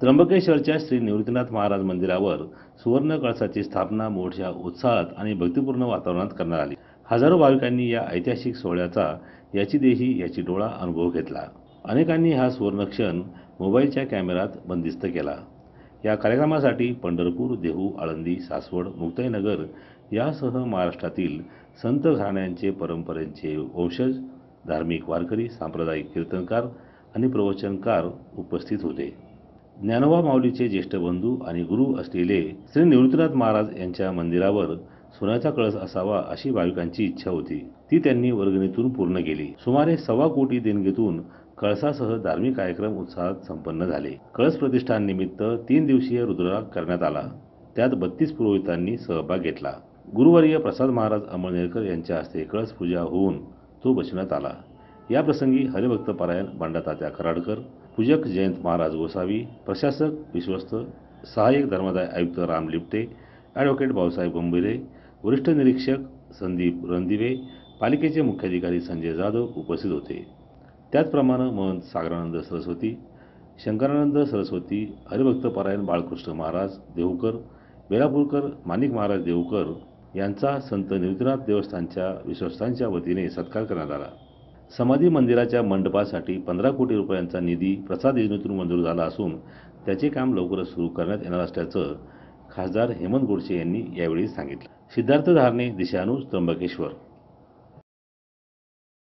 त्र्यंबकेश्वरच्या श्री निवृत्तीनाथ महाराज मंदिरावर सुवर्ण कळसाची स्थापना मोठ्या उत्साहात आणि भक्तिपूर्ण वातावरणात करण्यात आली हजारो भाविकांनी या ऐतिहासिक सोहळ्याचा याची देही याची डोळा अनुभव घेतला अनेकांनी हा सुवर्णक्षण मोबाईलच्या कॅमेरात बंदिस्त केला या कार्यक्रमासाठी पंढरपूर देहू आळंदी सासवड मुक्ताईनगर यासह महाराष्ट्रातील संत घराण्यांचे परंपरेचे वंशज धार्मिक वारकरी सांप्रदायिक कीर्तनकार आणि प्रवचनकार उपस्थित होते ज्ञानोबा माऊलीचे ज्येष्ठ बंधू आणि गुरु असलेले श्री निवृत्तीनाथ महाराज यांच्या मंदिरावर सोन्याचा कळस असावा अशी भाविकांची इच्छा होती ती त्यांनी वर्गणीतून पूर्ण केली सुमारे सव्वा कोटी देणगीतून कळसासह धार्मिक कार्यक्रम उत्साहात संपन्न झाले कळस प्रतिष्ठान निमित्त तीन दिवसीय रुद्राग करण्यात आला त्यात बत्तीस पुरोहितांनी सहभाग घेतला गुरुवर्य प्रसाद महाराज अमळनेरकर यांच्या हस्ते कळस पूजा होऊन तो बसण्यात आला याप्रसंगी हरिभक्त परायण बांडातात्या कराडकर पूजक जयंत महाराज गोसावी प्रशासक विश्वस्त सहाय्यक धर्मादाय आयुक्त राम लिपटे ॲडव्होकेट भाऊसाहेब गंभीरे वरिष्ठ निरीक्षक संदीप रणदिवे पालिकेचे मुख्याधिकारी संजय जाधव उपस्थित होते त्याचप्रमाणे महंत सागरानंद सरस्वती शंकरानंद सरस्वती हरिभक्त परायण बाळकृष्ण महाराज देवकर बेलापूरकर माणिक महाराज देवकर यांचा संत निवृत्तीनाथ देवस्थानच्या विश्वस्तांच्या वतीने सत्कार करण्यात आला समाधी मंदिराच्या मंडपासाठी पंधरा कोटी रुपयांचा निधी प्रसाद योजनेतून मंजूर झाला असून त्याचे काम लवकरच सुरू करण्यात येणार असल्याचं खासदार हेमंत गोडसे यांनी यावेळी सांगितलं सिद्धार्थ धारणे दिशानुज त्र्यंबकेश्वर